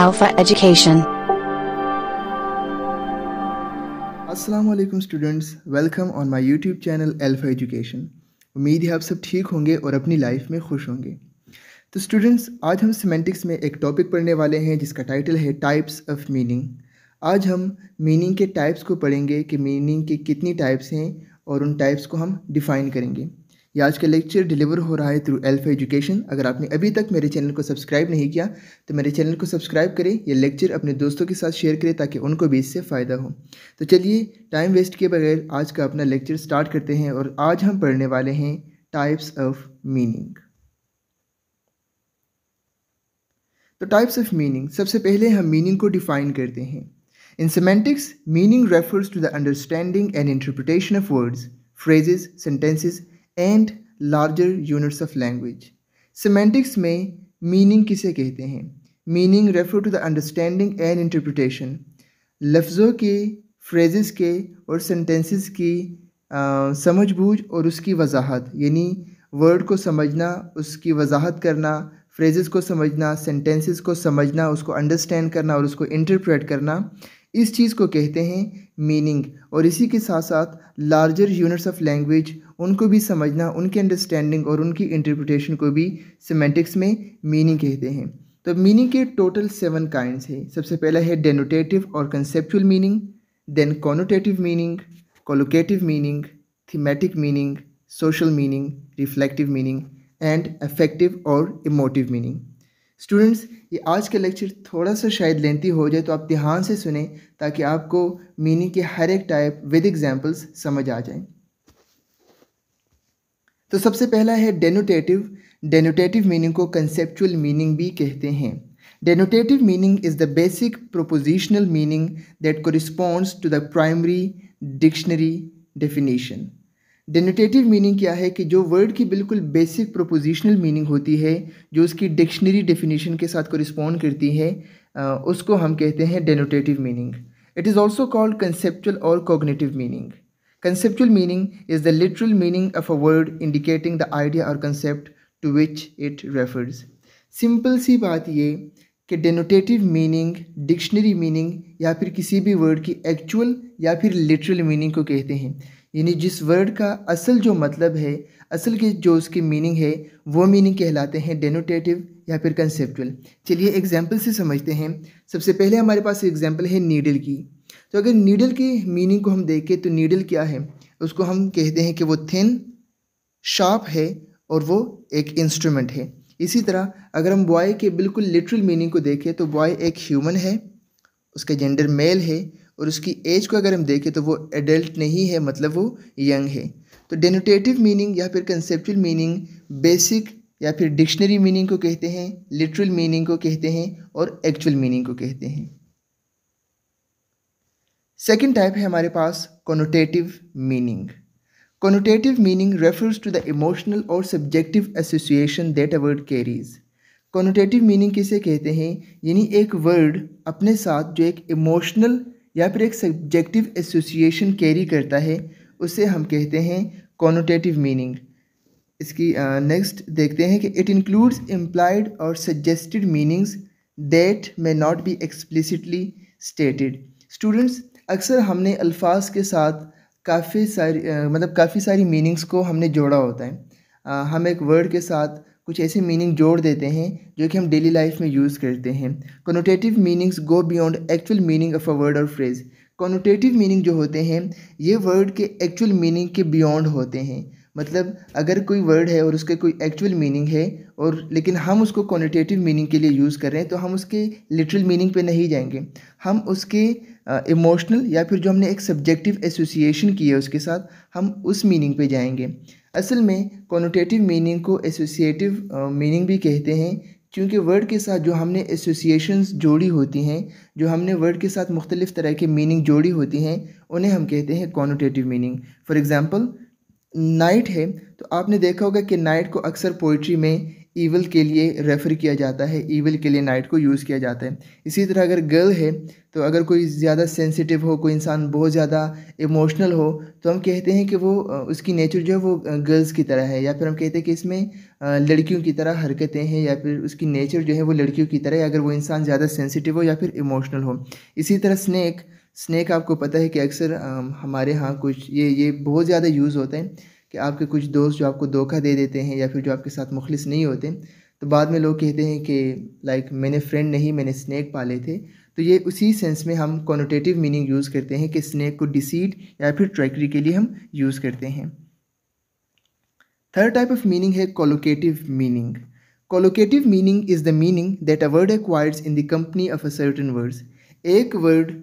Alpha Education. Assalamu alaikum students welcome on my YouTube channel Alpha education उम्मीद है आप सब ठीक होंगे और अपनी लाइफ में खुश होंगे तो स्टूडेंट्स आज हम सिमेंटिक्स में एक टॉपिक पढ़ने वाले हैं जिसका टाइटल है टाइप्स ऑफ मीनिंग आज हम मीनिंग के टाइप्स को पढ़ेंगे कि मीनिंग के कितनी टाइप्स हैं और उन टाइप्स को हम डिफ़ाइन करेंगे ये आज का लेक्चर डिलीवर हो रहा है थ्रू एल्फ एजुकेशन अगर आपने अभी तक मेरे चैनल को सब्सक्राइब नहीं किया तो मेरे चैनल को सब्सक्राइब करें ये लेक्चर अपने दोस्तों के साथ शेयर करें ताकि उनको भी इससे फ़ायदा हो तो चलिए टाइम वेस्ट के बगैर आज का अपना लेक्चर स्टार्ट करते हैं और आज हम पढ़ने वाले हैं टाइप्स ऑफ मीनिंग तो टाइप्स ऑफ मीनिंग सबसे पहले हम मीनिंग को डिफाइन करते हैं in semantics, meaning refers to the understanding and interpretation of words phrases sentences and larger units of language semantics में मीनिंग किसे कहते हैं meaning refer to the understanding and interpretation लफ्ज़ों के फ्रेजेस के और सेंटेंसेस की आ, समझ बूझ और उसकी वजाहत यानी वर्ड को समझना उसकी वजाहत करना फ्रेजेस को समझना सेंटेंसेस को समझना उसको अंडरस्टैंड करना और उसको इंटरप्रेट करना इस चीज़ को कहते हैं मीनिंग और इसी के साथ साथ लार्जर यूनिट्स ऑफ लैंग्वेज उनको भी समझना उनकी अंडरस्टैंडिंग और उनकी इंटरप्रिटेशन को भी सिमेंटिक्स में मीनिंग कहते हैं तो मीनिंग के टोटल सेवन काइंड्स हैं सबसे पहला है डेनोटेटिव और conceptual meaning then connotative meaning collocative meaning thematic meaning social meaning reflective meaning and affective और इमोटिव मीनिंग स्टूडेंट्स ये आज का लेक्चर थोड़ा सा शायद लेंथी हो जाए तो आप ध्यान से सुने ताकि आपको मीनिंग के हर एक टाइप विद एग्जांपल्स समझ आ जाएं तो सबसे पहला है डेनोटेटिव डेनोटेटिव मीनिंग को कंसेप्चुअल मीनिंग भी कहते हैं denotative meaning is the basic propositional meaning that corresponds to the primary dictionary definition denotative meaning क्या है कि जो वर्ड की बिल्कुल बेसिक प्रोपोजिशनल मीनिंग होती है जो उसकी डिक्शनरी डेफिनेशन के साथ कोरिस्पॉन्ड करती है उसको हम कहते हैं denotative meaning it is also called conceptual और cognitive meaning Conceptual meaning is the literal meaning of a word indicating the idea or concept to which it refers. Simple सी बात ये कि डेनोटेटिव मीनिंग डिक्शनरी मीनिंग या फिर किसी भी word की एक्चुअल या फिर लिटरल मीनिंग को कहते हैं यानी जिस वर्ड का असल जो मतलब है असल के जो उसकी मीनिंग है वो मीनिंग कहलाते हैं डेनोटेटिव या फिर कंसेप्चुअल चलिए एग्जाम्पल से समझते हैं सबसे पहले हमारे पास एग्जाम्पल है नीडल की तो अगर नीडल की मीनिंग को हम देखें तो नीडल क्या है उसको हम कहते हैं कि वो थिन शार्प है और वो एक इंस्ट्रूमेंट है इसी तरह अगर हम बॉय के बिल्कुल लिटरल मीनिंग को देखें तो बॉय एक ह्यूमन है उसका जेंडर मेल है और उसकी एज को अगर हम देखें तो वो एडल्ट नहीं है मतलब वो यंग है तो डेनोटेटिव मीनिंग या फिर कंसेप्चुअल मीनिंग बेसिक या फिर डिक्शनरी मीनिंग को कहते हैं लिटरल मीनिंग को कहते हैं और एक्चुअल मीनिंग को कहते हैं सेकेंड टाइप है हमारे पास connotative meaning connotative meaning refers to the emotional और subjective association that a word carries connotative meaning किसे कहते हैं यानी एक वर्ड अपने साथ जो एक इमोशनल या फिर एक सब्जेक्टिव एसोसिएशन कैरी करता है उसे हम कहते हैं कॉनोटेटिव मीनिंग इसकी नेक्स्ट uh, देखते हैं कि इट इंक्लूड्स इम्प्लाइड और suggested meanings that may not be explicitly stated students अक्सर हमने अल्फाज के साथ काफ़ी सारी मतलब काफ़ी सारी मीनिंग्स को हमने जोड़ा होता है हम एक वर्ड के साथ कुछ ऐसे मीनिंग जोड़ देते हैं जो कि हम डेली लाइफ में यूज़ करते हैं connotative meanings go beyond actual meaning of a word और फ्रेज़ कॉनोटेटिव मीनिंग जो होते हैं ये वर्ड के एक्चुअल मीनिंग के बियॉन्ड होते हैं मतलब अगर कोई वर्ड है और उसके कोई एक्चुअल मीनिंग है और लेकिन हम उसको क्वानिटेटिव मीनिंग के लिए यूज़ कर रहे हैं तो हम उसके लिटरल मीनिंग पे नहीं जाएंगे हम उसके इमोशनल या फिर जो हमने एक सब्जेक्टिव एसोसिएशन की है उसके साथ हम उस मीनिंग पे जाएंगे असल में क्वानिटेटिव मीनिंग को एसोसिएटिव मीनिंग भी कहते हैं क्योंकि वर्ड के साथ जो हमने एसोसिएशंस जोड़ी होती हैं जो हमने वर्ड के साथ मुख्तलिफ़ तरह के मीनिंग जोड़ी होती हैं उन्हें हम कहते हैं connotative meaning for example night है तो आपने देखा होगा कि नाइट को अक्सर पोइट्री में ईवल के लिए रेफ़र किया जाता है ईवल के लिए नाइट को यूज़ किया जाता है इसी तरह अगर गर्ल है तो अगर कोई ज़्यादा सेंसिटिव हो कोई इंसान बहुत ज़्यादा इमोशनल हो तो हम कहते हैं कि वो उसकी नेचर जो है वो गर्ल्स की तरह है या फिर हम कहते हैं कि इसमें लड़कियों की तरह हरकतें हैं या फिर उसकी नेचर जो है वो लड़कियों की तरह है अगर वो इंसान ज़्यादा सेंसिटिव हो या फिर इमोशनल हो इसी तरह स्नैक स्नैक आपको पता है कि अक्सर हमारे यहाँ कुछ ये ये बहुत ज़्यादा यूज़ होता है कि आपके कुछ दोस्त जो आपको धोखा दे देते हैं या फिर जो आपके साथ मुखलिस नहीं होते तो बाद में लोग कहते हैं कि लाइक मैंने फ्रेंड नहीं मैंने स्नैक पाले थे तो ये उसी सेंस में हम कॉनोटेटिव मीनिंग यूज़ करते हैं कि स्नैक को डिसीड या फिर ट्रैकरी के लिए हम यूज़ करते हैं थर्ड टाइप ऑफ मीनिंग है collocative meaning collocative meaning is the meaning that a word acquires in the company of a certain words एक वर्ड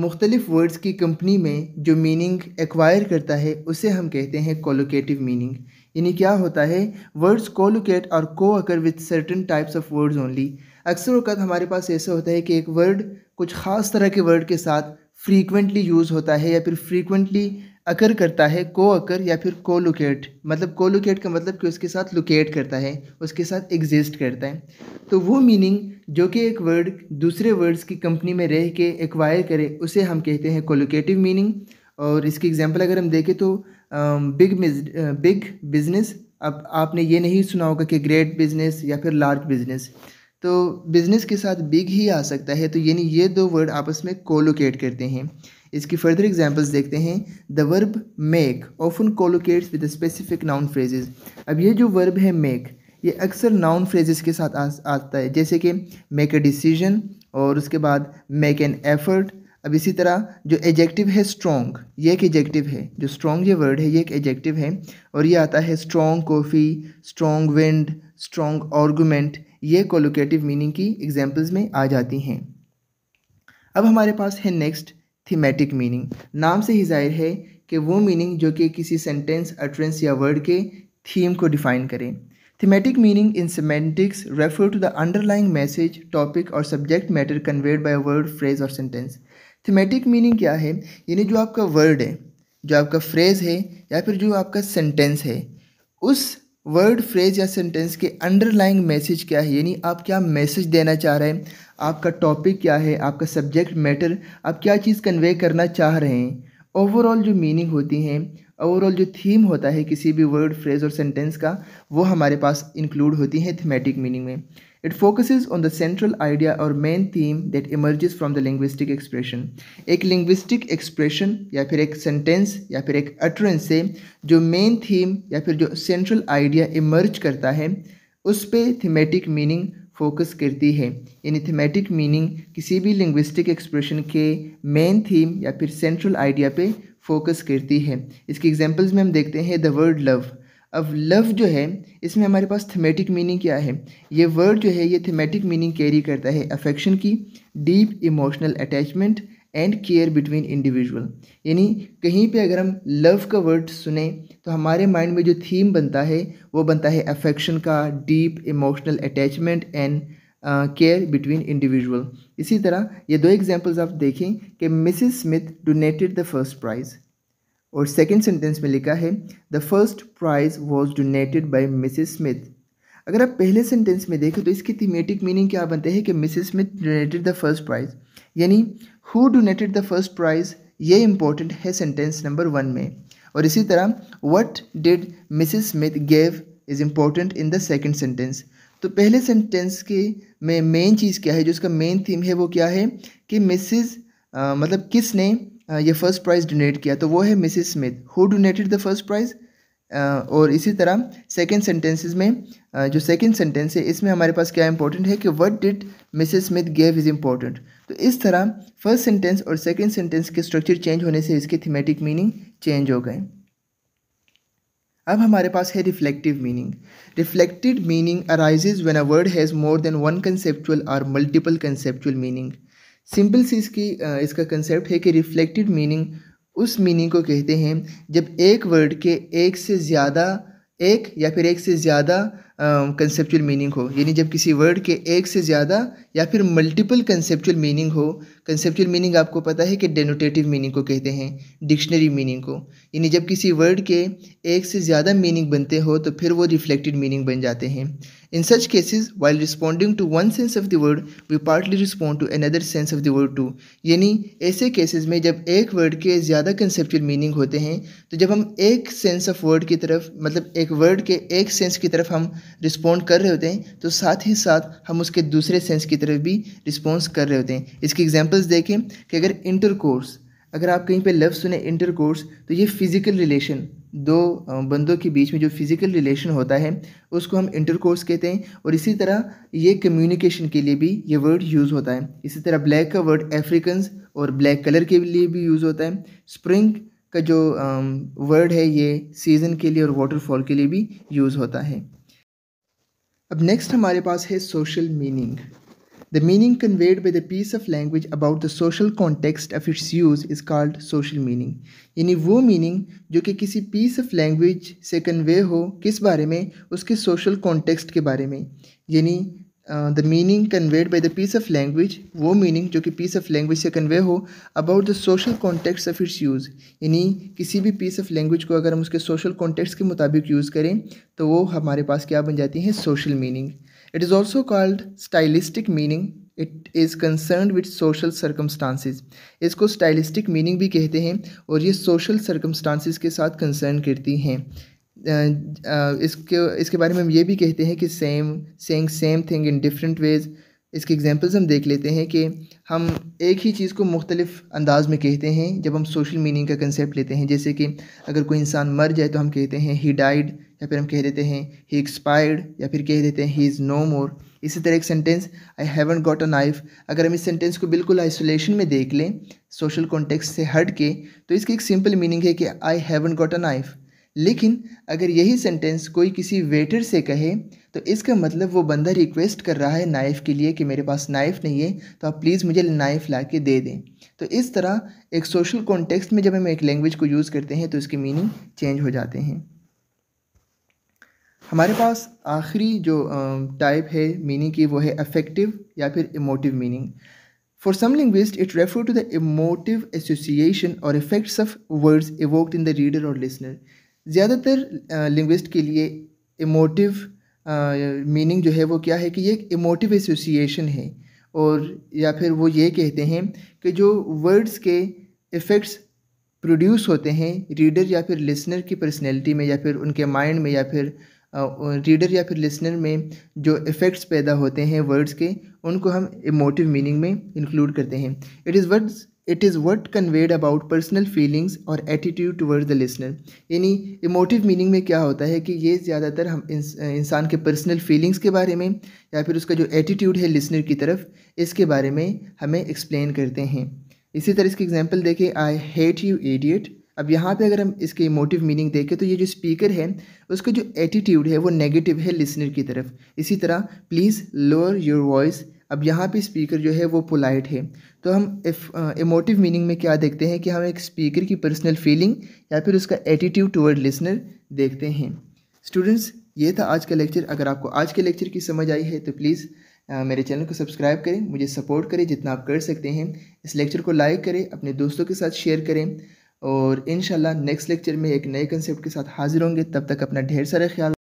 मुख्तलिफ़ वर्ड्स की कंपनी में जो मीनिंग एक्वायर करता है उसे हम कहते हैं कोलोकेटिव मीनिंग यानी क्या होता है वर्ड्स कोलोकेट और co-occur with certain types of words only अक्सर वक़्त हमारे पास ऐसा होता है कि एक वर्ड कुछ ख़ास तरह के वर्ड के साथ फ्रीक्वेंटली यूज़ होता है या फिर फ्रीक्वेंटली अकर करता है को अकर या फिर को लोकेट मतलब को लोकेट का मतलब कि उसके साथ लोकेट करता है उसके साथ एग्जिस्ट करता है तो वो मीनिंग जो कि एक वर्ड दूसरे वर्ड्स की कंपनी में रह के एक्वायर करे उसे हम कहते हैं कोलोकेटिव मीनिंग और इसकी एग्जांपल अगर हम देखें तो बिग बिग बिजनेस अब आपने ये नहीं सुना होगा कि ग्रेट बिजनेस या फिर लार्ज बिजनेस तो बिज़नेस के साथ बिग ही आ सकता है तो यानी ये दो वर्ड आपस में कोलोकेट करते हैं इसकी फर्दर एग्जांपल्स देखते हैं the verb make often collocates with specific noun phrases अब ये जो वर्ब है मेक ये अक्सर नाउन फ्रेजेस के साथ आ, आता है जैसे कि मेक अ डिसीजन और उसके बाद मेक एन एफर्ट अब इसी तरह जो एजेक्टिव है स्ट्रॉन्ग ये एक एजेक्टिव है जो स्ट्रॉन्ग ये वर्ड है ये एक एजेक्टिव है और ये आता है strong coffee strong wind strong argument ये कोलोकेटिव मीनिंग की एग्जाम्पल्स में आ जाती हैं अब हमारे पास है नेक्स्ट थीमेटिक मीनिंग नाम से ही जाहिर है कि वो मीनिंग जो कि किसी सेंटेंस अट्रेंस या वर्ड के थीम को डिफाइन करें thematic meaning in semantics refer to the underlying message topic और subject matter conveyed by word phrase और सेंटेंस थीमेटिक मीनिंग क्या है यानी जो आपका वर्ड है जो आपका फ्रेज़ है या फिर जो आपका सेंटेंस है उस वर्ड फ्रेज या सेंटेंस के अंडरलाइंग मैसेज क्या है यानी आप क्या मैसेज देना चाह रहे हैं आपका टॉपिक क्या है आपका सब्जेक्ट मैटर आप क्या चीज़ कन्वे करना चाह रहे हैं ओवरऑल जो मीनिंग होती हैं ओवरऑल जो थीम होता है किसी भी वर्ड फ्रेज और सेंटेंस का वो हमारे पास इंक्लूड होती हैं थीमेटिक मीनिंग में it focus on the central idea और main theme that emerges from the linguistic expression एक लिंग्विस्टिक एक्सप्रेशन या फिर एक सेंटेंस या फिर एक अटरेंस से जो मेन थीम या फिर जो सेंट्रल आइडिया इमर्ज करता है उस पर थीमेटिक मीनिंग फोकस करती है यानी थीमेटिक मीनिंग किसी भी लिंग्विस्टिक एक्सप्रेशन के मेन थीम या फिर सेंट्रल आइडिया पे फोकस करती है इसकी एग्जांपल्स में हम देखते हैं द वर्ड लव अब लव जो है इसमें हमारे पास थीमेटिक मीनिंग क्या है ये वर्ड जो है ये थीमेटिक मीनिंग कैरी करता है अफेक्शन की deep emotional attachment and care between individual यानी कहीं पे अगर हम लव का वर्ड सुने तो हमारे माइंड में जो थीम बनता है वो बनता है अफेक्शन का deep emotional attachment and care between individual इसी तरह ये दो एग्जांपल्स आप देखें कि Mrs Smith donated the first prize और सेकेंड सेंटेंस में लिखा है the first prize was donated by Mrs Smith अगर आप पहले सेंटेंस में देखें तो इसकी थीमेटिक मीनिंग क्या बनते हैं कि Mrs Smith donated the first prize यानी who donated the first prize ये इम्पोर्टेंट है सेंटेंस नंबर वन में और इसी तरह what did Mrs Smith gave is important in the second sentence तो पहले सेंटेंस के में मेन चीज़ क्या है जो इसका मेन थीम है वो क्या है कि मिसिस मतलब किसने ये फर्स्ट प्राइज़ डोनेट किया तो वो है Mrs Smith who donated the first prize और इसी तरह सेकेंड सेंटेंसेज में जो सेकेंड सेंटेंस है इसमें हमारे पास क्या इंपॉर्टेंट है कि what did Mrs Smith gave is important तो इस तरह फर्स्ट सेंटेंस और सेकेंड सेंटेंस के स्ट्रक्चर चेंज होने से इसके थीमेटिक मीनिंग चेंज हो गए अब हमारे पास है reflective meaning reflected meaning arises when a word has more than one conceptual और मल्टीपल कंसेप्चुअल मीनिंग सिंपल सी इसकी इसका कंसेप्ट है कि रिफ्लेक्टिव मीनिंग उस मीनिंग को कहते हैं जब एक वर्ड के एक से ज़्यादा एक या फिर एक से ज़्यादा कंसेप्चुअल मीनिंग हो यानी जब किसी वर्ड के एक से ज़्यादा या फिर मल्टीपल कंसेप्चुअल मीनिंग हो कंसेप्चुअल मीनिंग आपको पता है कि डेनोटेटिव मीनिंग को कहते हैं डिक्शनरी मीनिंग को यानी जब किसी वर्ड के एक से ज़्यादा मीनिंग बनते हो तो फिर वो रिफ्लेक्टेड मीनिंग बन जाते हैं in such cases while responding to one sense of the word we partly respond to another sense of the word too यानी ऐसे केसेस में जब एक वर्ड के ज़्यादा कंसेप्चुअल मीनिंग होते हैं तो जब हम एक सेंस ऑफ वर्ड की तरफ मतलब एक वर्ड के एक सेंस की तरफ हम रिस्पॉन्ड कर रहे होते हैं तो साथ ही साथ हम उसके दूसरे सेंस की तरफ भी रिस्पॉन्स कर रहे होते हैं इसकी एग्जाम्पल्स देखें कि अगर इंटरकोर्स अगर आप कहीं पे लफ्ज़ सुने इंटरकोर्स तो ये फिज़िकल रिलेशन दो बंदों के बीच में जो फिज़िकल रिलेशन होता है उसको हम इंटरकोर्स कहते हैं और इसी तरह ये कम्युनिकेशन के लिए भी ये वर्ड यूज़ होता है इसी तरह ब्लैक का वर्ड अफ्रीकन्स और ब्लैक कलर के लिए भी यूज़ होता है स्प्रिंग का जो वर्ड है ये सीज़न के लिए और वाटरफॉल के लिए भी यूज़ होता है अब नेक्स्ट हमारे पास है social meaning the meaning conveyed by the piece of language about the social context of its use is called social meaning यानी वो मीनिंग जो कि किसी पीस ऑफ लैंग्वेज से कन्वे हो किस बारे में उसके सोशल कॉन्टेक्स्ट के बारे में यानी the meaning conveyed by the piece of language वो मीनिंग जो कि पीस ऑफ लैंग्वेज से कन्वे हो about the social contexts of its use यानी किसी भी पीस ऑफ लैंग्वेज को अगर हम उसके सोशल कॉन्टेक्ट्स के मुताबिक यूज़ करें तो वो हमारे पास क्या बन जाती हैं social meaning it is also called stylistic meaning it is concern with social circumstances इसको स्टाइलिस्टिक मीनिंग भी कहते हैं और ये सोशल सर्कमस्टांसिस के साथ कंसर्न करती हैं इसके इसके बारे में हम ये भी कहते हैं कि सेम सेंग same thing in different ways इसके एग्जांपल्स हम देख लेते हैं कि हम एक ही चीज़ को मुख्तलिफ अंदाज में कहते हैं जब हम सोशल मीनिंग का कंसेप्ट लेते हैं जैसे कि अगर कोई इंसान मर जाए तो हम कहते हैं ही डाइड या फिर हम कह देते हैं ही एक्सपायर्ड या फिर कह देते हैं ही इज़ नो मोर इसी तरह एक sentence I haven't got a knife अगर हम इस सेंटेंस को बिल्कुल आइसोलेशन में देख लें सोशल कॉन्टेक्स्ट से हट के तो इसकी एक सिंपल मीनिंग है कि I haven't got a knife लेकिन अगर यही सेंटेंस कोई किसी वेटर से कहे तो इसका मतलब वो बंदा रिक्वेस्ट कर रहा है नाइफ़ के लिए कि मेरे पास नाइफ़ नहीं है तो आप प्लीज़ मुझे नाइफ़ ला के दे दें तो इस तरह एक सोशल कॉन्टेक्स्ट में जब हम एक लैंग्वेज को यूज़ करते हैं तो इसकी मीनिंग चेंज हो जाते हैं हमारे पास आखिरी जो टाइप है मीनिंग की वो है अफेक्टिव या फिर emotive meaning for some linguist it refer to the emotive association और effects of words evoked in the reader और लिसनर ज़्यादातर लिंग्विस्ट के लिए इमोटिव मीनिंग जो है वो क्या है कि ये एक इमोटिव एसोसिएशन है और या फिर वो ये कहते हैं कि जो वर्ड्स के इफ़ेक्ट्स प्रोड्यूस होते हैं रीडर या फिर लिसनर की पर्सनैलिटी में या फिर उनके माइंड में या फिर रीडर या फिर लिसनर में जो इफ़ेक्ट्स पैदा होते हैं वर्ड्स के उनको हम इमोटिव मीनिंग में इंक्लूड करते हैं it is words it is what conveyed about personal feelings और एटीट्यूड टूवर्ड द लिसनर यानी इमोटिव मीनिंग में क्या होता है कि ये ज़्यादातर हम इंसान के पर्सनल फीलिंग्स के बारे में या फिर उसका जो एटीट्यूड है लिसनर की तरफ इसके बारे में हमें एक्सप्लेन करते हैं इसी तरह इसकी एग्जाम्पल देखें आई हेट यू एडियट अब यहाँ पे अगर हम इसके इमोटिव मीनिंग देखें तो ये जो स्पीकर है उसका जो एटीट्यूड है वो नेगेटिव है लिसनर की तरफ इसी तरह प्लीज़ लोअर योर वॉइस अब यहाँ पे स्पीकर जो है वो पोलाइट है तो हम इमोटिव मीनिंग uh, में क्या देखते हैं कि हम एक स्पीकर की पर्सनल फीलिंग या फिर उसका एटीट्यूड टूवर्ड लिसनर देखते हैं स्टूडेंट्स ये था आज का लेक्चर अगर आपको आज के लेक्चर की समझ आई है तो प्लीज़ uh, मेरे चैनल को सब्सक्राइब करें मुझे सपोर्ट करें जितना आप कर सकते हैं इस लेक्चर को लाइक करें अपने दोस्तों के साथ शेयर करें और इन नेक्स्ट लेक्चर में एक नए कंसेप्ट के साथ हाजिर होंगे तब तक अपना ढेर सारा ख्याल